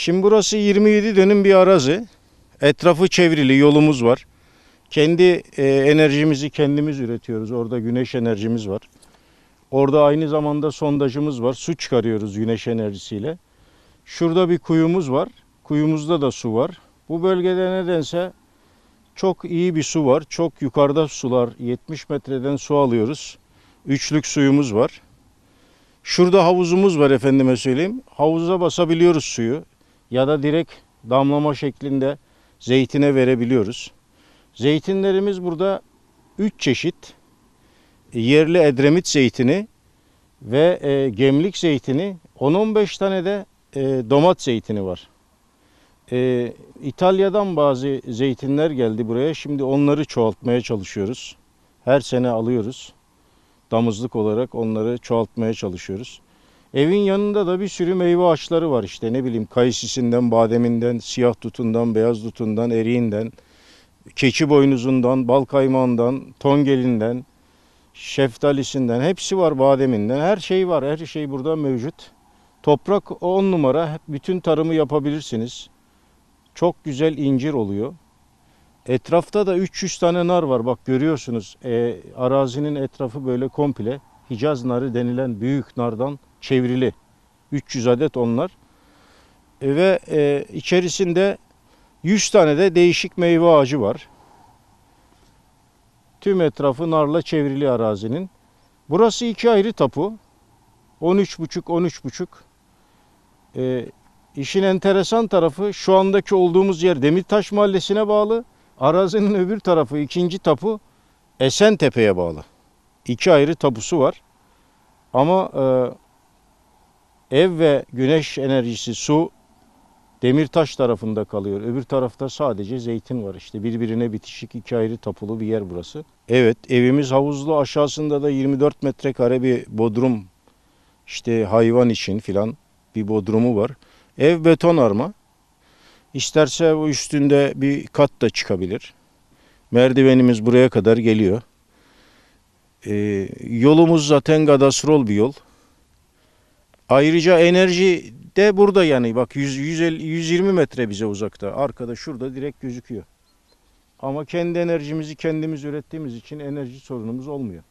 Şimdi burası 27 dönüm bir arazi. Etrafı çevrili yolumuz var. Kendi e, enerjimizi kendimiz üretiyoruz. Orada güneş enerjimiz var. Orada aynı zamanda sondajımız var. Su çıkarıyoruz güneş enerjisiyle. Şurada bir kuyumuz var. Kuyumuzda da su var. Bu bölgede nedense çok iyi bir su var. Çok yukarıda sular. 70 metreden su alıyoruz. Üçlük suyumuz var. Şurada havuzumuz var efendime söyleyeyim. Havuza basabiliyoruz suyu ya da direkt damlama şeklinde zeytine verebiliyoruz. Zeytinlerimiz burada 3 çeşit yerli Edremit zeytini ve e, gemlik zeytini 10-15 tane de e, domat zeytini var. E, İtalya'dan bazı zeytinler geldi buraya. Şimdi onları çoğaltmaya çalışıyoruz. Her sene alıyoruz. Damızlık olarak onları çoğaltmaya çalışıyoruz. Evin yanında da bir sürü meyve ağaçları var işte ne bileyim kayısisinden, bademinden, siyah tutundan, beyaz tutundan, eriğinden, keçi boynuzundan, bal kaymağından, tongelinden, şeftalisinden hepsi var bademinden her şey var her şey burada mevcut. Toprak on numara bütün tarımı yapabilirsiniz. Çok güzel incir oluyor. Etrafta da 300 tane nar var bak görüyorsunuz e, arazinin etrafı böyle komple Hicaz narı denilen büyük nardan çevrili 300 adet onlar e, ve e, içerisinde 100 tane de değişik meyve ağacı var. Tüm etrafı narla çevrili arazinin. Burası iki ayrı tapu. 13,5 13,5 e, İşin enteresan tarafı şu andaki olduğumuz yer Demirtaş Mahallesi'ne bağlı. Arazinin öbür tarafı ikinci tapu Esentepe'ye bağlı. İki ayrı tapusu var. Ama e, ev ve güneş enerjisi, su demir taş tarafında kalıyor. Öbür tarafta sadece zeytin var işte. Birbirine bitişik iki ayrı tapulu bir yer burası. Evet evimiz havuzlu aşağısında da 24 metrekare bir bodrum işte hayvan için filan bir bodrumu var. Ev beton arma. İsterse bu üstünde bir kat da çıkabilir. Merdivenimiz buraya kadar geliyor. Ee, yolumuz zaten gadasrol bir yol. Ayrıca enerji de burada yani bak 100, 150, 120 metre bize uzakta. Arkada şurada direkt gözüküyor. Ama kendi enerjimizi kendimiz ürettiğimiz için enerji sorunumuz olmuyor.